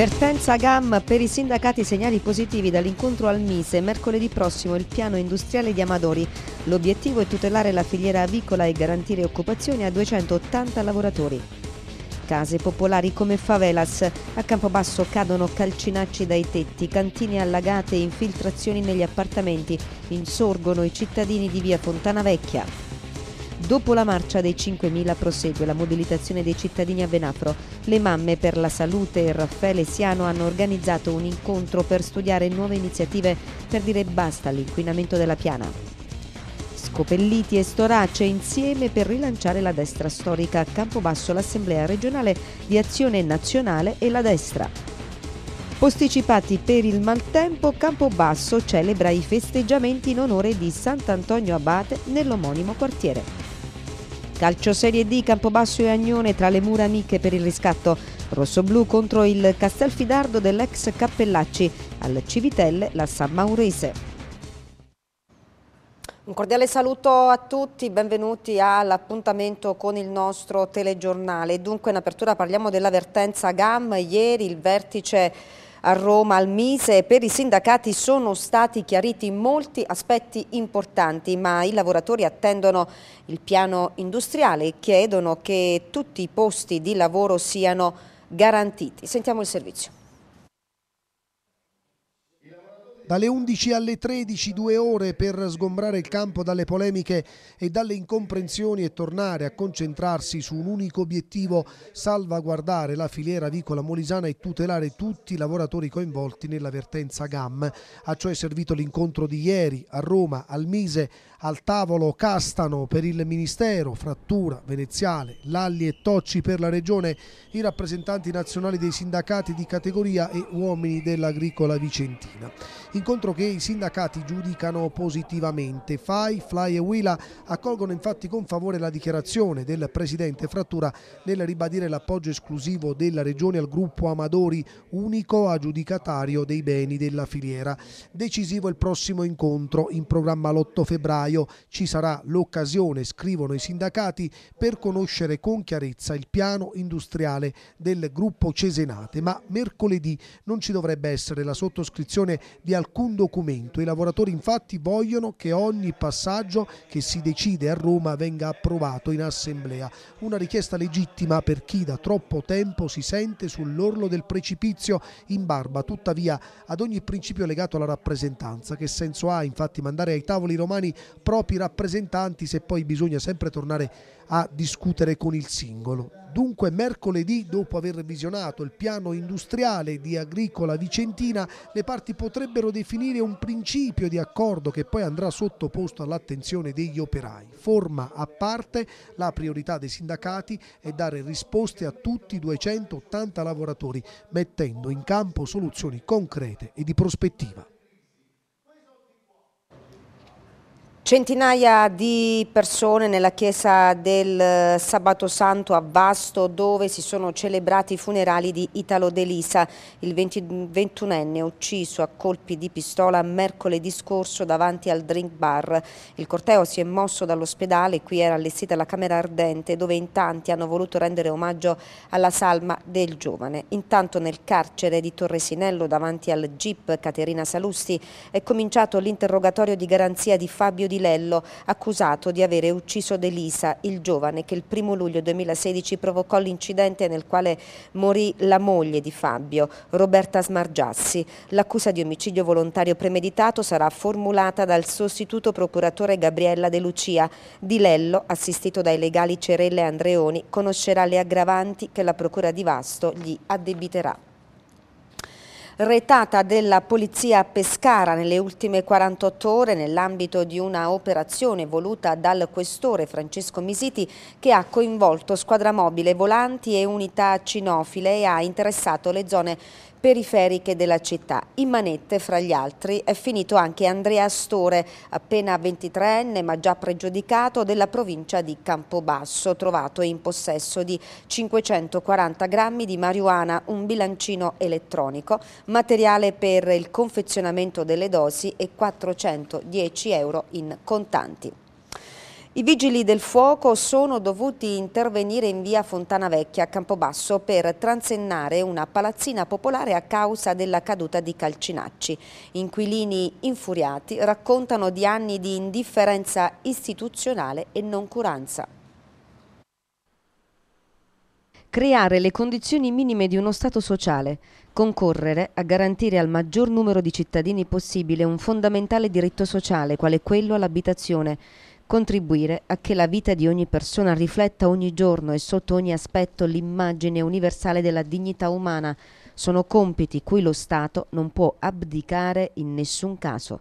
Vertenza GAM per i sindacati segnali positivi dall'incontro al Mise mercoledì prossimo il piano industriale di Amadori. L'obiettivo è tutelare la filiera avicola e garantire occupazioni a 280 lavoratori. Case popolari come favelas, a Campobasso cadono calcinacci dai tetti, cantine allagate e infiltrazioni negli appartamenti, insorgono i cittadini di via Fontana Vecchia. Dopo la marcia dei 5.000 prosegue la mobilitazione dei cittadini a Venafro. Le mamme per la salute e Raffaele Siano hanno organizzato un incontro per studiare nuove iniziative per dire basta all'inquinamento della piana. Scopelliti e Storace insieme per rilanciare la destra storica. A Campobasso l'Assemblea regionale di Azione Nazionale e la destra. Posticipati per il maltempo, Campobasso celebra i festeggiamenti in onore di Sant'Antonio Abate nell'omonimo quartiere. Calcio Serie D, Campobasso e Agnone tra le mura amiche per il riscatto. Rossoblu contro il Castelfidardo dell'ex Cappellacci. Al Civitelle la San Maurese. Un cordiale saluto a tutti, benvenuti all'appuntamento con il nostro telegiornale. Dunque in apertura parliamo dell'avvertenza GAM, ieri il vertice a Roma, al Mise, per i sindacati sono stati chiariti molti aspetti importanti, ma i lavoratori attendono il piano industriale e chiedono che tutti i posti di lavoro siano garantiti. Sentiamo il servizio. Dalle 11 alle 13 due ore per sgombrare il campo dalle polemiche e dalle incomprensioni e tornare a concentrarsi su un unico obiettivo, salvaguardare la filiera vicola molisana e tutelare tutti i lavoratori coinvolti nella vertenza GAM. A ciò è servito l'incontro di ieri a Roma, al Mise, al tavolo Castano per il Ministero, Frattura, Veneziale, Lalli e Tocci per la Regione, i rappresentanti nazionali dei sindacati di categoria e uomini dell'agricola vicentina. I incontro che i sindacati giudicano positivamente. FAI, Fly e Wila accolgono infatti con favore la dichiarazione del presidente Frattura nel ribadire l'appoggio esclusivo della regione al gruppo Amadori, unico aggiudicatario dei beni della filiera. Decisivo il prossimo incontro, in programma l'8 febbraio. Ci sarà l'occasione, scrivono i sindacati, per conoscere con chiarezza il piano industriale del gruppo Cesenate, ma mercoledì non ci dovrebbe essere la sottoscrizione di alcun alcun documento. I lavoratori infatti vogliono che ogni passaggio che si decide a Roma venga approvato in assemblea. Una richiesta legittima per chi da troppo tempo si sente sull'orlo del precipizio in barba, tuttavia ad ogni principio legato alla rappresentanza. Che senso ha infatti mandare ai tavoli romani propri rappresentanti se poi bisogna sempre tornare a discutere con il singolo? Dunque mercoledì, dopo aver visionato il piano industriale di Agricola Vicentina, le parti potrebbero definire un principio di accordo che poi andrà sottoposto all'attenzione degli operai. Forma a parte la priorità dei sindacati è dare risposte a tutti i 280 lavoratori, mettendo in campo soluzioni concrete e di prospettiva. Centinaia di persone nella chiesa del eh, Sabato Santo a Vasto dove si sono celebrati i funerali di Italo Delisa, Lisa, il 21enne ucciso a colpi di pistola mercoledì scorso davanti al drink bar. Il corteo si è mosso dall'ospedale, qui era allestita la Camera Ardente dove in tanti hanno voluto rendere omaggio alla salma del giovane. Intanto nel carcere di Torresinello davanti al Jeep Caterina Salusti è cominciato l'interrogatorio di garanzia di Fabio di Lello, accusato di avere ucciso Delisa, il giovane che il primo luglio 2016 provocò l'incidente nel quale morì la moglie di Fabio, Roberta Smargiassi. L'accusa di omicidio volontario premeditato sarà formulata dal sostituto procuratore Gabriella De Lucia. Di Lello, assistito dai legali Cerelle e Andreoni, conoscerà le aggravanti che la procura di Vasto gli addebiterà retata della polizia Pescara nelle ultime 48 ore nell'ambito di una operazione voluta dal questore Francesco Misiti che ha coinvolto squadra mobile, volanti e unità cinofile e ha interessato le zone periferiche della città. In manette, fra gli altri, è finito anche Andrea Astore, appena 23enne ma già pregiudicato della provincia di Campobasso, trovato in possesso di 540 grammi di marijuana, un bilancino elettronico, materiale per il confezionamento delle dosi e 410 euro in contanti. I vigili del fuoco sono dovuti intervenire in via Fontana Vecchia a Campobasso per transennare una palazzina popolare a causa della caduta di Calcinacci. Inquilini infuriati raccontano di anni di indifferenza istituzionale e noncuranza. Creare le condizioni minime di uno Stato sociale, concorrere a garantire al maggior numero di cittadini possibile un fondamentale diritto sociale quale quello all'abitazione, contribuire a che la vita di ogni persona rifletta ogni giorno e sotto ogni aspetto l'immagine universale della dignità umana, sono compiti cui lo Stato non può abdicare in nessun caso.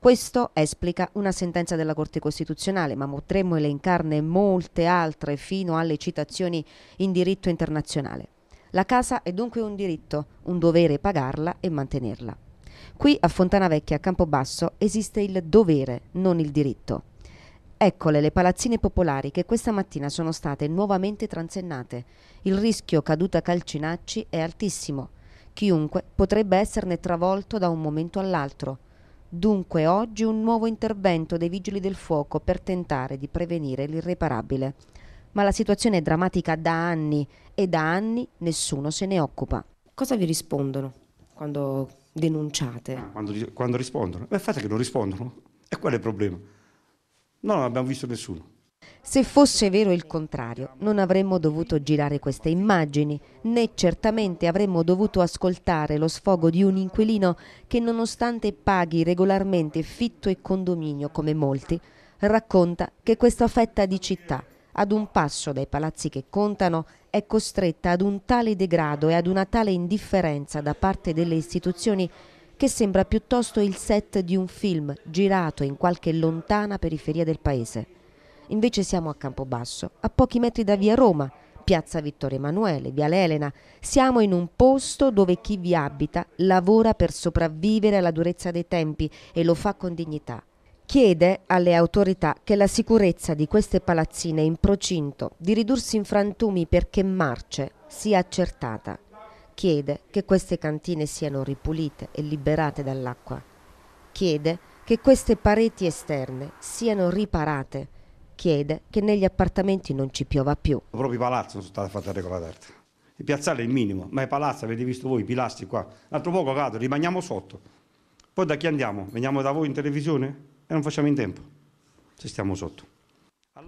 Questo esplica una sentenza della Corte Costituzionale, ma potremmo elencarne molte altre fino alle citazioni in diritto internazionale. La casa è dunque un diritto, un dovere pagarla e mantenerla. Qui a Fontana Vecchia, a Campobasso, esiste il dovere, non il diritto. Eccole le palazzine popolari che questa mattina sono state nuovamente transennate. Il rischio caduta calcinacci è altissimo. Chiunque potrebbe esserne travolto da un momento all'altro. Dunque oggi un nuovo intervento dei vigili del fuoco per tentare di prevenire l'irreparabile. Ma la situazione è drammatica da anni e da anni nessuno se ne occupa. Cosa vi rispondono quando denunciate? quando, quando, rispondono? Beh, fate che non rispondono. E qual è il problema? No, non abbiamo visto nessuno. Se fosse vero il contrario, non avremmo dovuto girare queste immagini, né certamente avremmo dovuto ascoltare lo sfogo di un inquilino che nonostante paghi regolarmente fitto e condominio come molti, racconta che questa fetta di città, ad un passo dai palazzi che contano, è costretta ad un tale degrado e ad una tale indifferenza da parte delle istituzioni che sembra piuttosto il set di un film girato in qualche lontana periferia del paese. Invece siamo a Campobasso, a pochi metri da via Roma, piazza Vittorio Emanuele, viale Elena. Siamo in un posto dove chi vi abita lavora per sopravvivere alla durezza dei tempi e lo fa con dignità chiede alle autorità che la sicurezza di queste palazzine in procinto di ridursi in frantumi perché marce sia accertata. Chiede che queste cantine siano ripulite e liberate dall'acqua. Chiede che queste pareti esterne siano riparate. Chiede che negli appartamenti non ci piova più. Proprio i palazzi non sono stati fatti a regola d'arte. Il piazzale è il minimo, ma i palazzi avete visto voi, i pilastri qua. L'altro poco cado, rimaniamo sotto. Poi da chi andiamo? Veniamo da voi in televisione? E non facciamo in tempo, se stiamo sotto.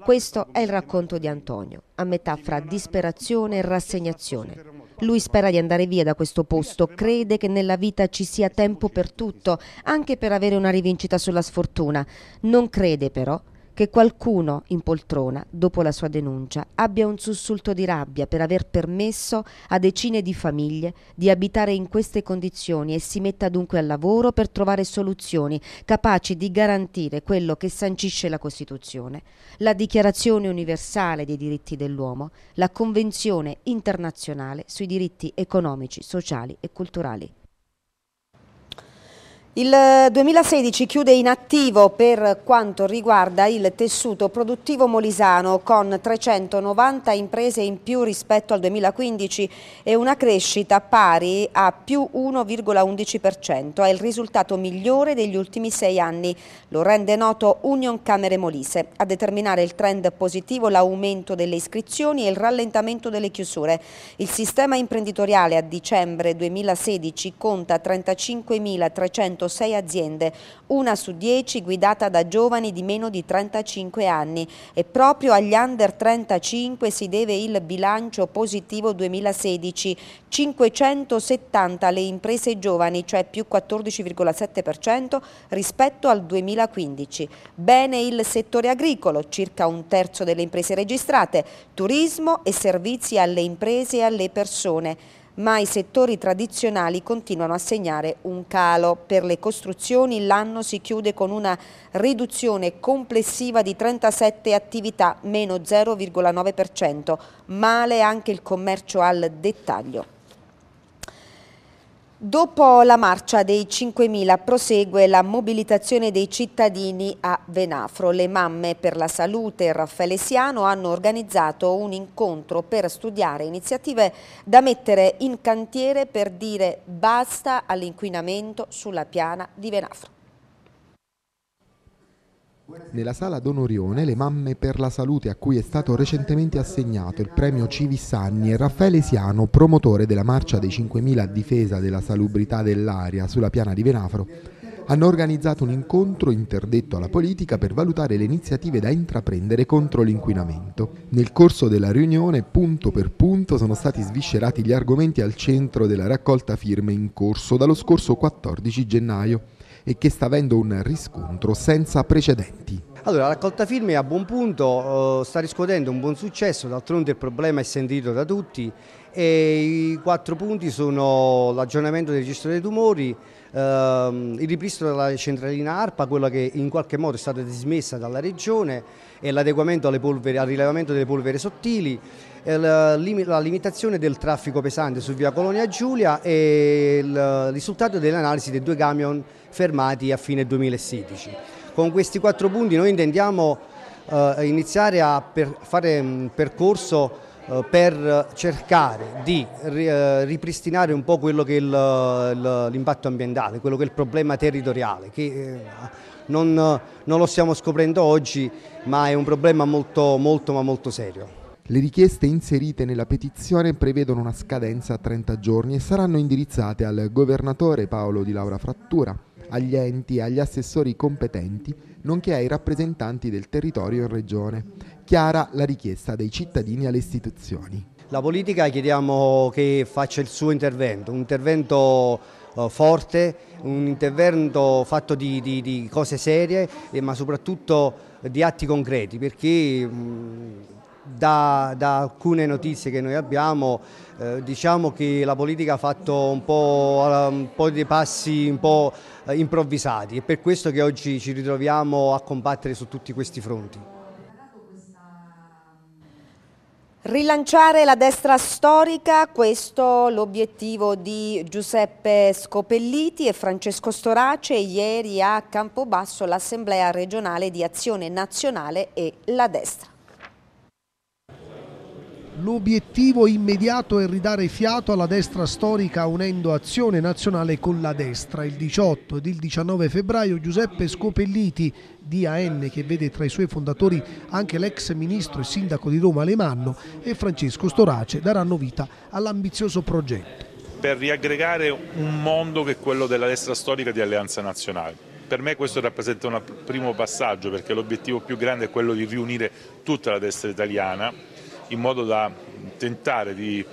Questo è il racconto di Antonio, a metà fra disperazione e rassegnazione. Lui spera di andare via da questo posto, crede che nella vita ci sia tempo per tutto, anche per avere una rivincita sulla sfortuna. Non crede però che qualcuno in poltrona, dopo la sua denuncia, abbia un sussulto di rabbia per aver permesso a decine di famiglie di abitare in queste condizioni e si metta dunque al lavoro per trovare soluzioni capaci di garantire quello che sancisce la Costituzione, la Dichiarazione universale dei diritti dell'uomo, la Convenzione internazionale sui diritti economici, sociali e culturali. Il 2016 chiude in attivo per quanto riguarda il tessuto produttivo molisano con 390 imprese in più rispetto al 2015 e una crescita pari a più 1,11%. È il risultato migliore degli ultimi sei anni, lo rende noto Union Camere Molise. A determinare il trend positivo l'aumento delle iscrizioni e il rallentamento delle chiusure. Il sistema imprenditoriale a dicembre 2016 conta 35.300 sei aziende, una su dieci guidata da giovani di meno di 35 anni e proprio agli under 35 si deve il bilancio positivo 2016, 570 le imprese giovani, cioè più 14,7% rispetto al 2015. Bene il settore agricolo, circa un terzo delle imprese registrate, turismo e servizi alle imprese e alle persone ma i settori tradizionali continuano a segnare un calo. Per le costruzioni l'anno si chiude con una riduzione complessiva di 37 attività, meno 0,9%. Male anche il commercio al dettaglio. Dopo la marcia dei 5.000 prosegue la mobilitazione dei cittadini a Venafro. Le mamme per la salute e Raffaele Siano hanno organizzato un incontro per studiare iniziative da mettere in cantiere per dire basta all'inquinamento sulla piana di Venafro. Nella sala Don Orione le mamme per la salute a cui è stato recentemente assegnato il premio Civis Civissanni e Raffaele Siano, promotore della marcia dei 5.000 a difesa della salubrità dell'aria sulla piana di Venafro, hanno organizzato un incontro interdetto alla politica per valutare le iniziative da intraprendere contro l'inquinamento. Nel corso della riunione, punto per punto, sono stati sviscerati gli argomenti al centro della raccolta firme in corso dallo scorso 14 gennaio e che sta avendo un riscontro senza precedenti. Allora, la raccolta firme a buon punto, eh, sta riscuotendo un buon successo, d'altronde il problema è sentito da tutti e i quattro punti sono l'aggiornamento del registro dei tumori, ehm, il ripristino della centralina ARPA, quella che in qualche modo è stata dismessa dalla Regione e l'adeguamento al rilevamento delle polvere sottili eh, la limitazione del traffico pesante su via Colonia Giulia e il risultato dell'analisi dei due camion fermati a fine 2016. Con questi quattro punti noi intendiamo eh, iniziare a fare un percorso eh, per cercare di ripristinare un po' quello che è l'impatto ambientale, quello che è il problema territoriale, che non, non, lo stiamo scoprendo oggi ma è un problema molto, molto ma molto serio. Le richieste inserite nella petizione prevedono una scadenza a 30 giorni e saranno indirizzate al governatore Paolo Di Laura Frattura, agli enti e agli assessori competenti, nonché ai rappresentanti del territorio in regione. Chiara la richiesta dei cittadini alle istituzioni. La politica chiediamo che faccia il suo intervento, un intervento eh, forte, un intervento fatto di, di, di cose serie, eh, ma soprattutto di atti concreti, perché mm, da, da, alcune notizie che noi abbiamo eh, diciamo che la politica ha fatto un po', un po dei passi un po' eh, improvvisati e per questo che oggi ci ritroviamo a combattere su tutti questi fronti. Rilanciare la destra storica, questo l'obiettivo di Giuseppe Scopelliti e Francesco Storace ieri a Campobasso l'Assemblea regionale di Azione Nazionale e la destra. L'obiettivo immediato è ridare fiato alla destra storica unendo Azione Nazionale con la destra. Il 18 ed il 19 febbraio Giuseppe Scopelliti di AN che vede tra i suoi fondatori anche l'ex ministro e sindaco di Roma Alemanno e Francesco Storace daranno vita all'ambizioso progetto. Per riaggregare un mondo che è quello della destra storica di Alleanza Nazionale per me questo rappresenta un primo passaggio perché l'obiettivo più grande è quello di riunire tutta la destra italiana in modo da tentare di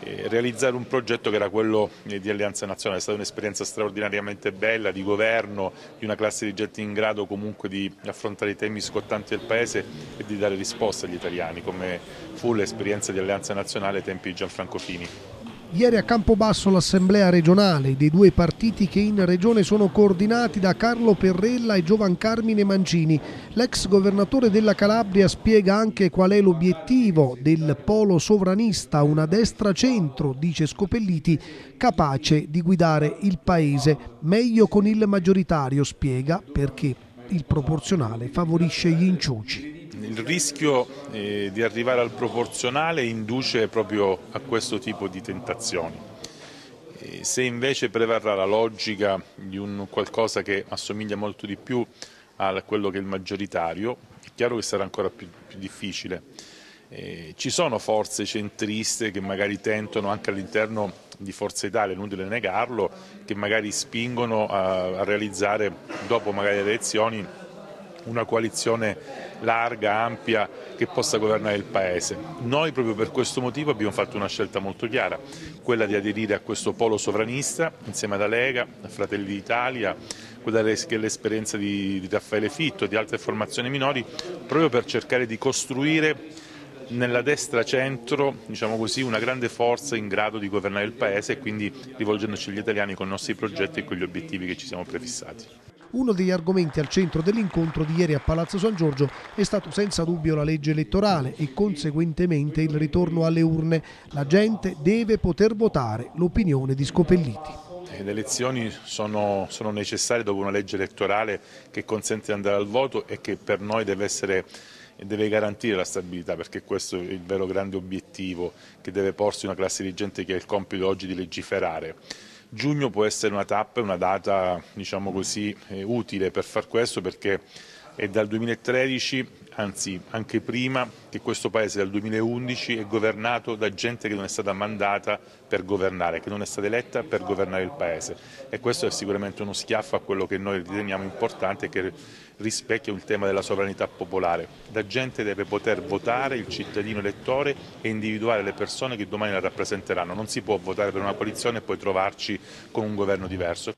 eh, realizzare un progetto che era quello eh, di Alleanza Nazionale. È stata un'esperienza straordinariamente bella di governo, di una classe di gente in grado comunque di affrontare i temi scottanti del Paese e di dare risposta agli italiani, come fu l'esperienza di Alleanza Nazionale ai tempi di Gianfranco Fini. Ieri a Campobasso l'assemblea regionale dei due partiti che in regione sono coordinati da Carlo Perrella e Giovan Carmine Mancini. L'ex governatore della Calabria spiega anche qual è l'obiettivo del polo sovranista, una destra centro, dice Scopelliti, capace di guidare il paese meglio con il maggioritario, spiega perché il proporzionale favorisce gli inciuci il rischio eh, di arrivare al proporzionale induce proprio a questo tipo di tentazioni. E se invece prevarrà la logica di un qualcosa che assomiglia molto di più a quello che è il maggioritario, è chiaro che sarà ancora più, più difficile. Eh, ci sono forze centriste che magari tentano anche all'interno di Forza Italia, è inutile negarlo, che magari spingono a, a realizzare dopo magari le elezioni una coalizione larga, ampia, che possa governare il Paese. Noi proprio per questo motivo abbiamo fatto una scelta molto chiara, quella di aderire a questo polo sovranista insieme alla Lega, a Fratelli d'Italia, quella che è l'esperienza di, di Raffaele Fitto e di altre formazioni minori, proprio per cercare di costruire nella destra centro diciamo così, una grande forza in grado di governare il Paese e quindi rivolgendoci agli italiani con i nostri progetti e con gli obiettivi che ci siamo prefissati. Uno degli argomenti al centro dell'incontro di ieri a Palazzo San Giorgio è stato senza dubbio la legge elettorale e conseguentemente il ritorno alle urne. La gente deve poter votare l'opinione di Scopelliti. Le elezioni sono, sono, necessarie dopo una legge elettorale che consente di andare al voto e che per noi deve essere e deve garantire la stabilità perché questo è il vero grande obiettivo che deve porsi una classe dirigente che ha il compito oggi di legiferare. Giugno può essere una tappa, una data diciamo così, eh, utile per far questo perché è dal 2013, anzi anche prima, che questo Paese dal 2011 è governato da gente che non è stata mandata per governare, che non è stata eletta per governare il Paese e questo è sicuramente uno schiaffo a quello che noi riteniamo importante e che rispecchia il tema della sovranità popolare. La gente deve poter votare, il cittadino elettore, e individuare le persone che domani la rappresenteranno. Non si può votare per una coalizione e poi trovarci con un governo diverso.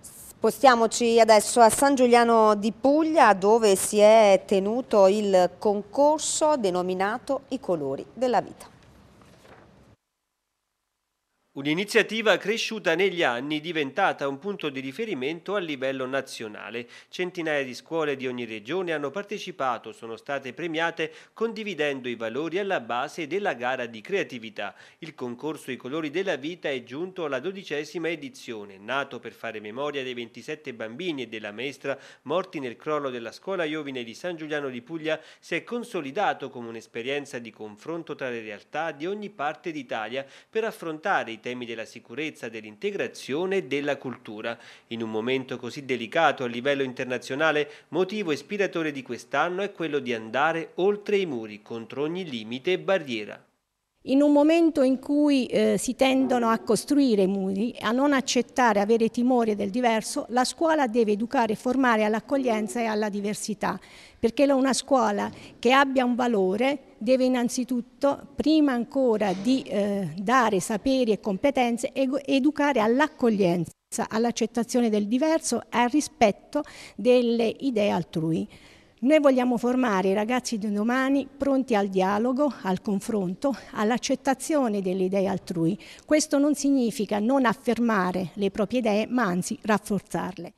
Spostiamoci adesso a San Giuliano di Puglia dove si è tenuto il concorso denominato I colori della vita. Un'iniziativa cresciuta negli anni diventata un punto di riferimento a livello nazionale. Centinaia di scuole di ogni regione hanno partecipato, sono state premiate condividendo i valori alla base della gara di creatività. Il concorso I colori della vita è giunto alla dodicesima edizione, nato per fare memoria dei 27 bambini e della maestra morti nel crollo della scuola Iovine di San Giuliano di Puglia, si è consolidato come un'esperienza di confronto tra le realtà di ogni parte d'Italia per affrontare i temi della sicurezza, dell'integrazione e della cultura. In un momento così delicato a livello internazionale, motivo ispiratore di quest'anno è quello di andare oltre i muri, contro ogni limite e barriera. In un momento in cui eh, si tendono a costruire muri, a non accettare, avere timore del diverso, la scuola deve educare e formare all'accoglienza e alla diversità, perché una scuola che abbia un valore deve innanzitutto, prima ancora di eh, dare saperi e competenze, educare all'accoglienza, all'accettazione del diverso e al rispetto delle idee altrui. Noi vogliamo formare i ragazzi di domani pronti al dialogo, al confronto, all'accettazione delle idee altrui. Questo non significa non affermare le proprie idee, ma anzi rafforzarle.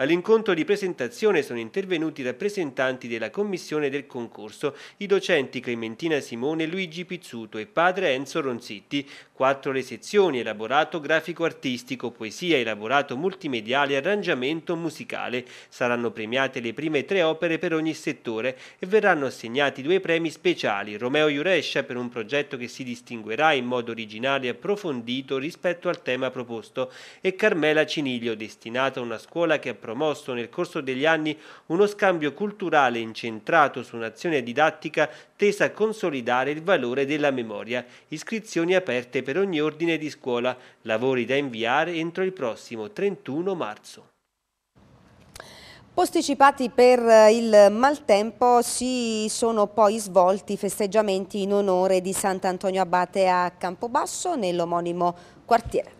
All'incontro di presentazione sono intervenuti i rappresentanti della commissione del concorso, i docenti Clementina Simone, Luigi Pizzuto e padre Enzo Ronzitti, quattro le sezioni, elaborato grafico artistico, poesia, elaborato multimediale, arrangiamento musicale. Saranno premiate le prime tre opere per ogni settore e verranno assegnati due premi speciali, Romeo Iurescia per un progetto che si distinguerà in modo originale e approfondito rispetto al tema proposto e Carmela Ciniglio, destinata a una scuola che ha promosso nel corso degli anni uno scambio culturale incentrato su un'azione didattica tesa a consolidare il valore della memoria, iscrizioni aperte per ogni ordine di scuola, lavori da inviare entro il prossimo 31 marzo. Posticipati per eh, il maltempo si sono poi svolti festeggiamenti in onore di Sant'Antonio Abate a Campobasso nell'omonimo quartiere.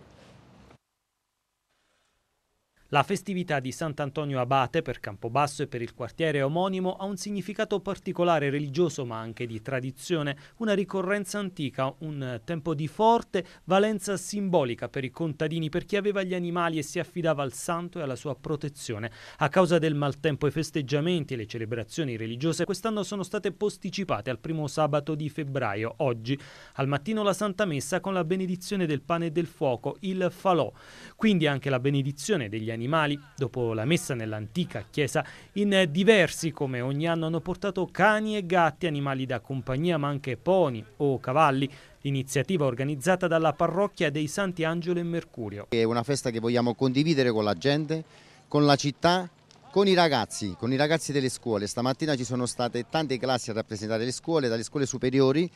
La festività di Sant'Antonio Abate per Campobasso e per il quartiere omonimo ha un significato particolare religioso ma anche di tradizione, una ricorrenza antica, un tempo di forte valenza simbolica per i contadini, per chi aveva gli animali e si affidava al santo e alla sua protezione. A causa del maltempo i festeggiamenti e le celebrazioni religiose quest'anno sono state posticipate al primo sabato di febbraio, oggi. Al mattino la Santa Messa con la benedizione del pane e del fuoco, il falò, quindi anche la benedizione degli animali animali, dopo la messa nell'antica chiesa, in diversi come ogni anno hanno portato cani e gatti, animali da compagnia, ma anche poni o cavalli, iniziativa organizzata dalla parrocchia dei Santi Angelo e Mercurio. È una festa che vogliamo condividere con la gente, con la città, con i ragazzi, con i ragazzi delle scuole. Stamattina ci sono state tante classi a rappresentare le scuole, dalle scuole superiori.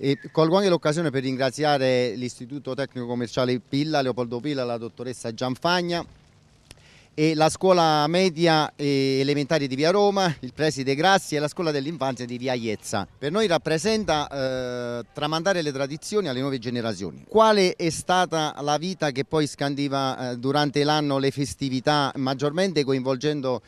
E colgo anche l'occasione per ringraziare l'Istituto Tecnico Commerciale Pilla, Leopoldo Pilla, la dottoressa Gianfagna e la scuola media e elementare di Via Roma, il preside Grassi e la scuola dell'infanzia di Via Iezza. Per noi rappresenta eh, tramandare le tradizioni alle nuove generazioni. Quale è stata la vita che poi scandiva eh, durante l'anno le festività, maggiormente coinvolgendo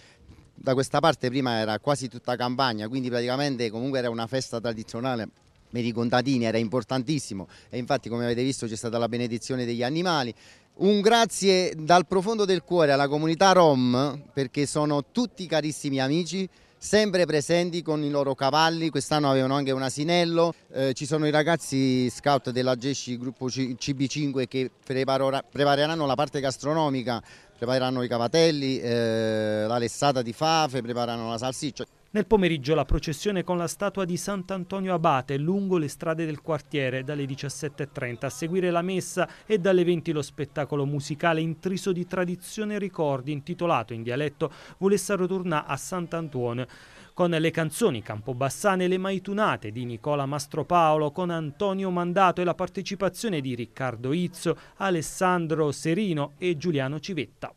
da questa parte prima era quasi tutta campagna, quindi praticamente comunque era una festa tradizionale per i contadini era importantissimo e infatti come avete visto c'è stata la benedizione degli animali. Un grazie dal profondo del cuore alla comunità Rom perché sono tutti carissimi amici sempre presenti con i loro cavalli, quest'anno avevano anche un asinello, eh, ci sono i ragazzi scout della GESCI gruppo CB5 che prepareranno la parte gastronomica, prepareranno i cavatelli, eh, la lessata di fafe, prepareranno la salsiccia. Nel pomeriggio la processione con la statua di Sant'Antonio Abate lungo le strade del quartiere dalle 17.30 a seguire la messa e dalle 20 lo spettacolo musicale intriso di tradizione e ricordi intitolato in dialetto Volessero tornare a Sant'Antuone con le canzoni Campobassane e le maitunate di Nicola Mastropaolo con Antonio Mandato e la partecipazione di Riccardo Izzo, Alessandro Serino e Giuliano Civetta.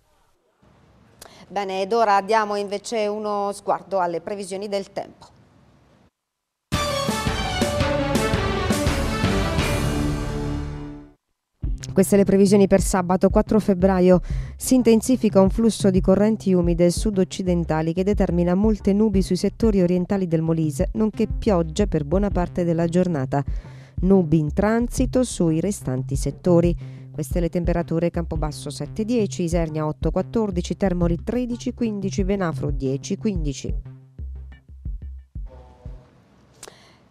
Bene, ed ora diamo invece uno sguardo alle previsioni del tempo. Queste le previsioni per sabato 4 febbraio. Si intensifica un flusso di correnti umide sud-occidentali che determina molte nubi sui settori orientali del Molise, nonché piogge per buona parte della giornata. Nubi in transito sui restanti settori. Queste le temperature Campobasso 7-10, Isernia 8-14, Termoli 13-15, Venafro 10-15.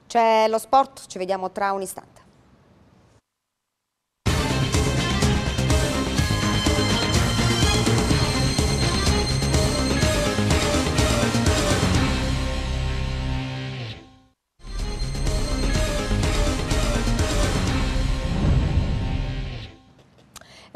C'è lo sport, ci vediamo tra un istante.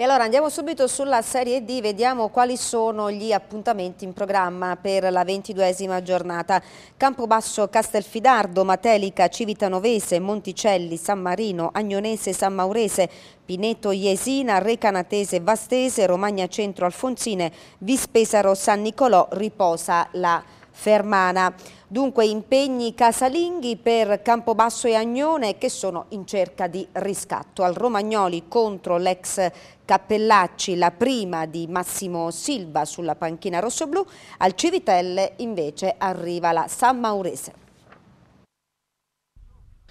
allora andiamo subito sulla Serie D, vediamo quali sono gli appuntamenti in programma per la ventiduesima giornata. Campobasso Castelfidardo, Matelica, Civitanovese, Monticelli, San Marino, Agnonese, San Maurese, Pineto, Iesina, Recanatese, Vastese, Romagna Centro, Alfonsine, Vispesaro, San Nicolò, Riposa, La Fermana. Dunque impegni casalinghi per Campobasso e Agnone che sono in cerca di riscatto. Al Romagnoli contro l'ex Cappellacci la prima di Massimo Silva sulla panchina rossoblu, al Civitelle invece arriva la San Maurese.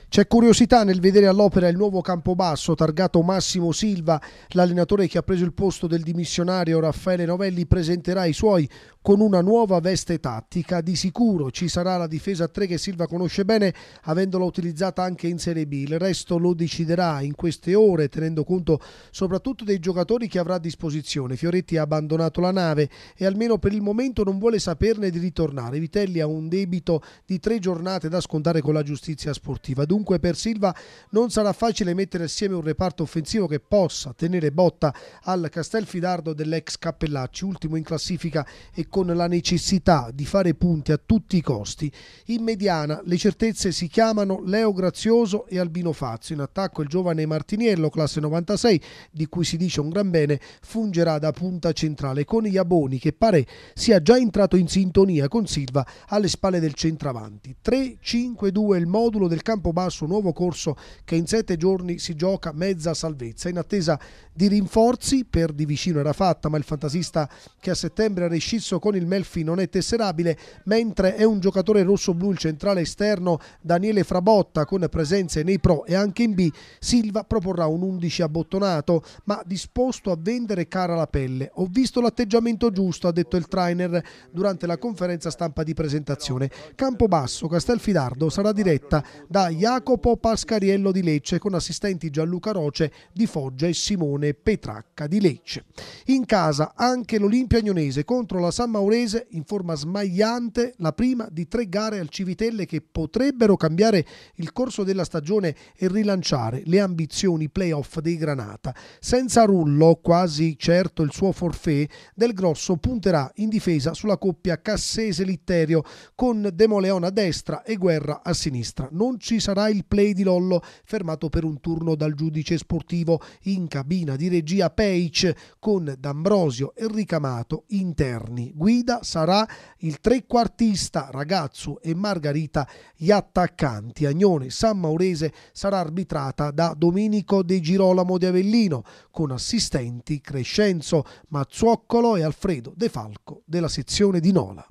C'è curiosità nel vedere all'opera il nuovo Campobasso targato Massimo Silva, l'allenatore che ha preso il posto del dimissionario Raffaele Novelli presenterà i suoi, con una nuova veste tattica. Di sicuro ci sarà la difesa 3 che Silva conosce bene, avendola utilizzata anche in Serie B. Il resto lo deciderà in queste ore, tenendo conto soprattutto dei giocatori che avrà a disposizione. Fioretti ha abbandonato la nave e almeno per il momento non vuole saperne di ritornare. Vitelli ha un debito di tre giornate da scontare con la giustizia sportiva. Dunque per Silva non sarà facile mettere assieme un reparto offensivo che possa tenere botta al Castelfidardo dell'ex Cappellacci, ultimo in classifica e con la necessità di fare punti a tutti i costi. In mediana le certezze si chiamano Leo Grazioso e Albino Fazio. In attacco il giovane Martiniello, classe 96, di cui si dice un gran bene, fungerà da punta centrale con Aboni che pare sia già entrato in sintonia con Silva alle spalle del centravanti. 3-5-2 il modulo del campo basso, nuovo corso che in sette giorni si gioca mezza salvezza in attesa di rinforzi per di vicino era fatta ma il fantasista che a settembre ha rescisso con il Melfi non è tesserabile, mentre è un giocatore rosso-blu il centrale esterno Daniele Frabotta con presenze nei pro e anche in B, Silva proporrà un 11 abbottonato, ma disposto a vendere cara la pelle. Ho visto l'atteggiamento giusto, ha detto il trainer durante la conferenza stampa di presentazione. Campo basso, Castelfidardo sarà diretta da Jacopo Pascariello di Lecce con assistenti Gianluca Roce di Foggia e Simone Petracca di Lecce. In casa anche l'Olimpia Agnonese contro la San Maurese in forma smagliante la prima di tre gare al Civitelle che potrebbero cambiare il corso della stagione e rilanciare le ambizioni playoff dei Granata. Senza Rullo, quasi certo il suo forfè, Del Grosso punterà in difesa sulla coppia Cassese-Litterio con Demoleon a destra e Guerra a sinistra. Non ci sarà il play di Lollo fermato per un turno dal giudice sportivo in cabina di regia Page con D'Ambrosio e Ricamato interni guida sarà il trequartista Ragazzo e Margarita gli attaccanti. Agnone San Maurese sarà arbitrata da Domenico De Girolamo di Avellino con assistenti Crescenzo Mazzuoccolo e Alfredo De Falco della sezione di Nola.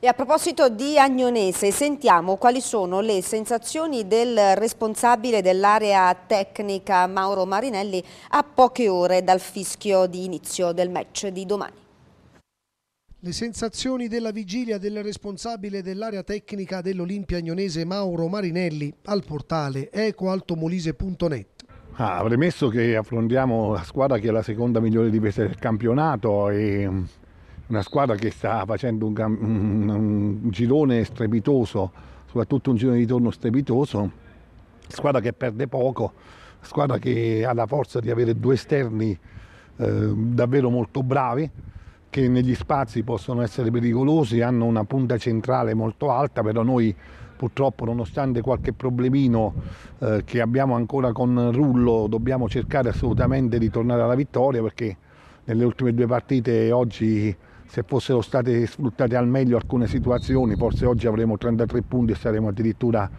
E a proposito di Agnonese, sentiamo quali sono le sensazioni del responsabile dell'area tecnica Mauro Marinelli a poche ore dal fischio di inizio del match di domani. Le sensazioni della vigilia del responsabile dell'area tecnica dell'Olimpia Agnonese Mauro Marinelli al portale ecoaltomolise.net. Ah, avrei messo che affrontiamo la squadra che è la seconda migliore difesa del campionato e mm, una squadra che sta facendo un, un, un girone strepitoso, soprattutto un girone di ritorno strepitoso, squadra che perde poco, squadra che ha la forza di avere due esterni eh, davvero molto bravi che negli spazi possono essere pericolosi, hanno una punta centrale molto alta, però noi purtroppo nonostante qualche problemino eh, che abbiamo ancora con Rullo dobbiamo cercare assolutamente di tornare alla vittoria perché nelle ultime due partite oggi se fossero state sfruttate al meglio alcune situazioni forse oggi avremo 33 punti e saremo addirittura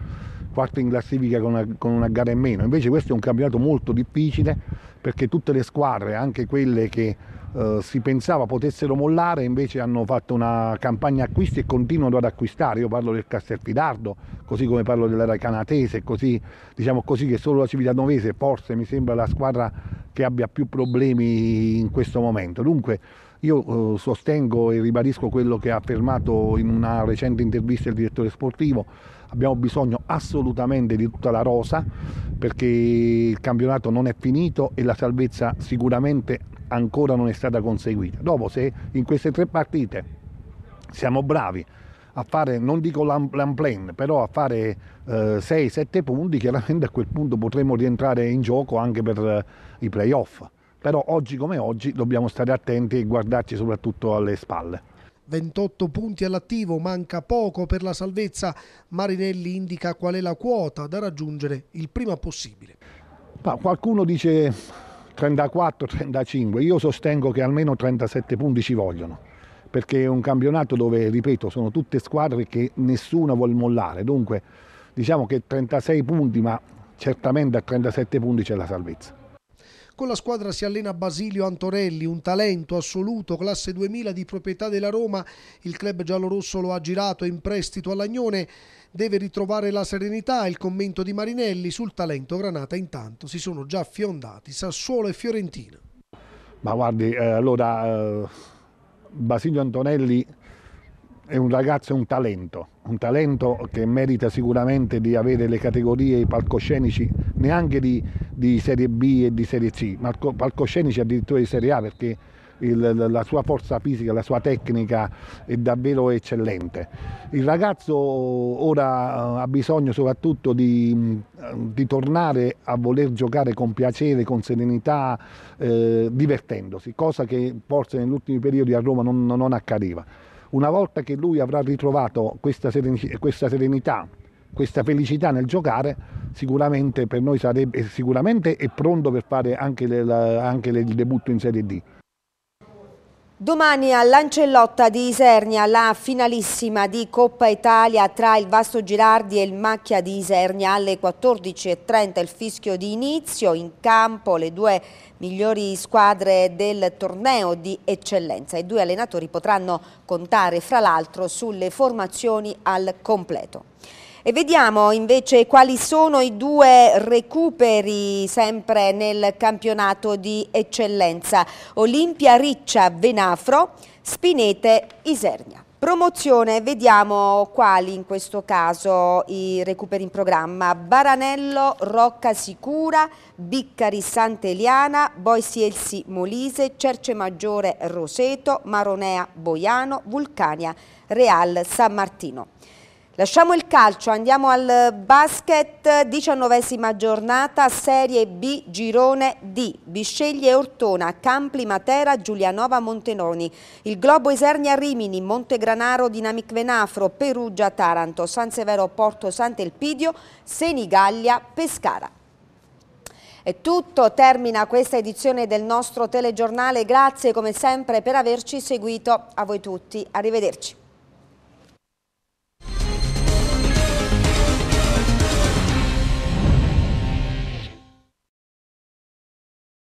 quarto in classifica con una, con una gara in meno invece questo è un campionato molto difficile perché tutte le squadre anche quelle che eh, si pensava potessero mollare, invece hanno fatto una campagna acquisti e continuano ad acquistare. Io parlo del Castelfidardo, così come parlo della Recanatese, così, diciamo così che solo la Civitanovese forse mi sembra la squadra che abbia più problemi in questo momento. Dunque io eh, sostengo e ribadisco quello che ha affermato in una recente intervista il direttore sportivo, abbiamo bisogno assolutamente di tutta la rosa perché il campionato non è finito e la salvezza sicuramente ancora non è stata conseguita. Dopo se in queste tre partite siamo bravi a fare, non dico l'unplane, però a fare eh, 6-7 punti, chiaramente a quel punto potremo rientrare in gioco anche per eh, i playoff. Però oggi come oggi dobbiamo stare attenti e guardarci soprattutto alle spalle. 28 punti all'attivo, manca poco per la salvezza. Marinelli indica qual è la quota da raggiungere il prima possibile. Ma qualcuno dice 34-35, io sostengo che almeno 37 punti ci vogliono, perché è un campionato dove, ripeto, sono tutte squadre che nessuno vuole mollare, dunque diciamo che 36 punti, ma certamente a 37 punti c'è la salvezza. Con la squadra si allena Basilio Antorelli, un talento assoluto, classe 2000 di proprietà della Roma. Il club giallorosso lo ha girato in prestito all'Agnone. Deve ritrovare la serenità. Il commento di Marinelli sul talento Granata intanto si sono già affiondati Sassuolo e Fiorentina. Ma guardi, eh, allora eh, Basilio Antonelli è un ragazzo, è un talento, un talento che merita sicuramente di avere le categorie, i palcoscenici, neanche di, di Serie B e di Serie C, ma palcoscenici addirittura di Serie A perché il, la sua forza fisica, la sua tecnica è davvero eccellente. Il ragazzo ora eh, ha bisogno soprattutto di, mm, di tornare a voler giocare con piacere, con serenità, eh, divertendosi, cosa che forse negli ultimi periodi a Roma non, non accadeva una volta che lui avrà ritrovato questa serenità, questa, serenità, questa felicità nel giocare, sicuramente per noi sarebbe sicuramente è pronto per fare anche, le, anche il debutto in Serie D. Domani a Lancellotta di Isernia la finalissima di Coppa Italia tra il Vasto Girardi e il Macchia di Isernia alle 14.30 il fischio di inizio in campo le due migliori squadre del torneo di eccellenza i due allenatori potranno contare fra l'altro sulle formazioni al completo. E vediamo invece quali sono i due recuperi sempre nel campionato di eccellenza. Olimpia Riccia Venafro, Spinete Isernia. Promozione, vediamo quali in questo caso i recuperi in programma. Baranello, Rocca Sicura, Biccari Sant'Eliana, Boisielsi Molise, Cerce Maggiore Roseto, Maronea Boiano, Vulcania, Real San Martino. Lasciamo il calcio, andiamo al basket, diciannovesima giornata, Serie B, Girone D, Bisceglie Ortona, Campli, Matera, Giulianova, Montenoni, il Globo Isernia Rimini, Montegranaro, Dinamic Venafro, Perugia, Taranto, San Severo, Porto, Sant'Elpidio, Senigallia, Pescara. È tutto, termina questa edizione del nostro telegiornale, grazie come sempre per averci seguito, a voi tutti, arrivederci.